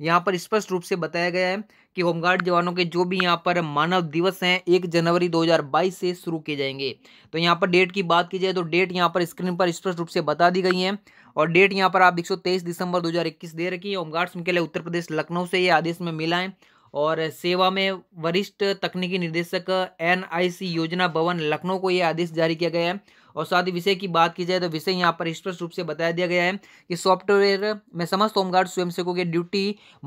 यहाँ पर स्पष्ट रूप से बताया गया है कि होमगार्ड जवानों के जो भी यहाँ पर मानव दिवस हैं एक जनवरी 2022 से शुरू किए जाएंगे तो यहाँ पर डेट की बात की जाए तो डेट यहाँ पर स्क्रीन पर स्पष्ट रूप से बता दी गई है और डेट यहाँ पर आप एक दिसंबर 2021 दे रखी है होमगार्ड्स उनके लिए उत्तर प्रदेश लखनऊ से ये आदेश में मिला है और सेवा में वरिष्ठ तकनीकी निदेशक एनआईसी योजना भवन लखनऊ को यह आदेश जारी किया गया है और साथ ही विषय की बात की जाए तो विषय यहाँ पर स्पष्ट रूप से बताया दिया गया है कि सॉफ्टवेयर में समस्त होमगार्ड स्वयंसेवकों के ड्यूटी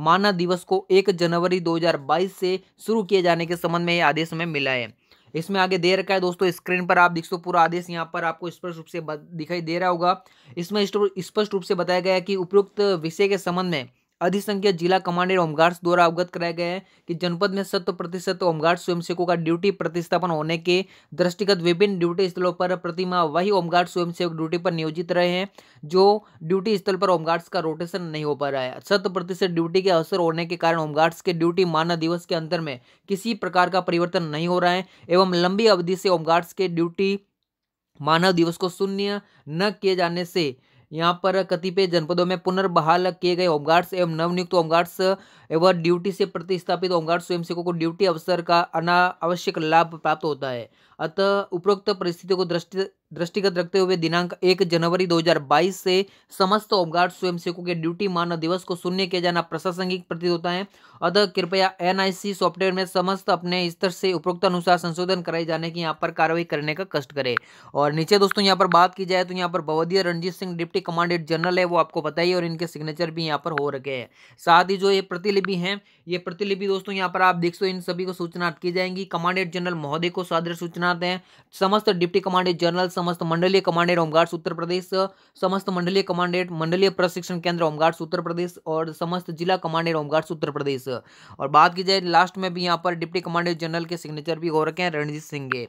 मानव दिवस को एक जनवरी 2022 से शुरू किए जाने के संबंध में यह आदेश हमें मिला है इसमें आगे दे रखा है दोस्तों स्क्रीन पर आप देख सो पूरा आदेश यहाँ पर आपको स्पष्ट रूप से दिखाई दे रहा होगा इसमें स्पष्ट रूप से बताया गया है कि उपयुक्त विषय के संबंध में अधिसंख्या जिला कमांडर होमगार्ड्स द्वारा अवगत कराए गए हैं कि जनपद में शत प्रतिशत होमगार्ड स्वयंसेवकों का ड्यूटी प्रतिस्थापन होने के दृष्टिगत विभिन्न ड्यूटी स्थलों पर प्रतिमा वही होमगार्ड स्वयंसेवक ड्यूटी पर नियोजित रहे हैं जो ड्यूटी स्थल पर होमगार्ड्स का रोटेशन नहीं हो पा रहा है शत प्रतिशत ड्यूटी के अवसर होने के कारण होमगार्ड्स के ड्यूटी मानव दिवस के अंतर में किसी प्रकार का परिवर्तन नहीं हो रहा है एवं लंबी अवधि से होमगार्ड्स के ड्यूटी मानव दिवस को शून्य न किए जाने से यहाँ पर कतिपय जनपदों में पुनर्बहाल किए गए होमगार्ड्स एवं नवनियुक्त होमगार्ड्स एवं ड्यूटी से प्रतिस्थापित होमगार्ड स्वयंसेवकों को ड्यूटी अवसर का अनावश्यक लाभ प्राप्त होता है अतः उपरोक्त परिस्थितियों को दृष्टि दृष्टिगत रखते हुए दिनांक एक जनवरी 2022 से समस्त होमगार्ड स्वयंसेवकों के ड्यूटी मानव दिवस को शून्य किया जाना प्रशासनिक प्रतीत होता है अतः कृपया एनआईसी सॉफ्टवेयर में समस्त अपने स्तर से उपरोक्त अनुसार संशोधन कराए जाने की यहाँ पर कार्रवाई करने का कष्ट करे और नीचे दोस्तों यहाँ पर बात की जाए तो यहाँ पर बवधिया Ranjit Singh deputy commandant general है वो आपको बताइए और इनके सिग्नेचर भी यहाँ पर हो रखे हैं साथ ही जो ये प्रतिलिपि है ये प्रतिलिपि दोस्तों यहाँ पर आप देख सो इन सभी को सूचना की जाएंगी कमांडेंट जनरल महोदय को सादर सूचना बनाते हैं समस्त डिप्टी कमांडेंट जनरल समस्त मंडलीय कमांडेंट होमगार्ड्स उत्तर प्रदेश समस्त मंडलीय कमांडेंट मंडलीय प्रशिक्षण केंद्र होमगार्ड्स उत्तर प्रदेश और समस्त जिला कमांडेंट होमगार्ड्स उत्तर प्रदेश और बात की जाए लास्ट में भी यहाँ पर डिप्टी कमांडेंट जनरल के सिग्नेचर भी हो रखे हैं रणजीत सिंह के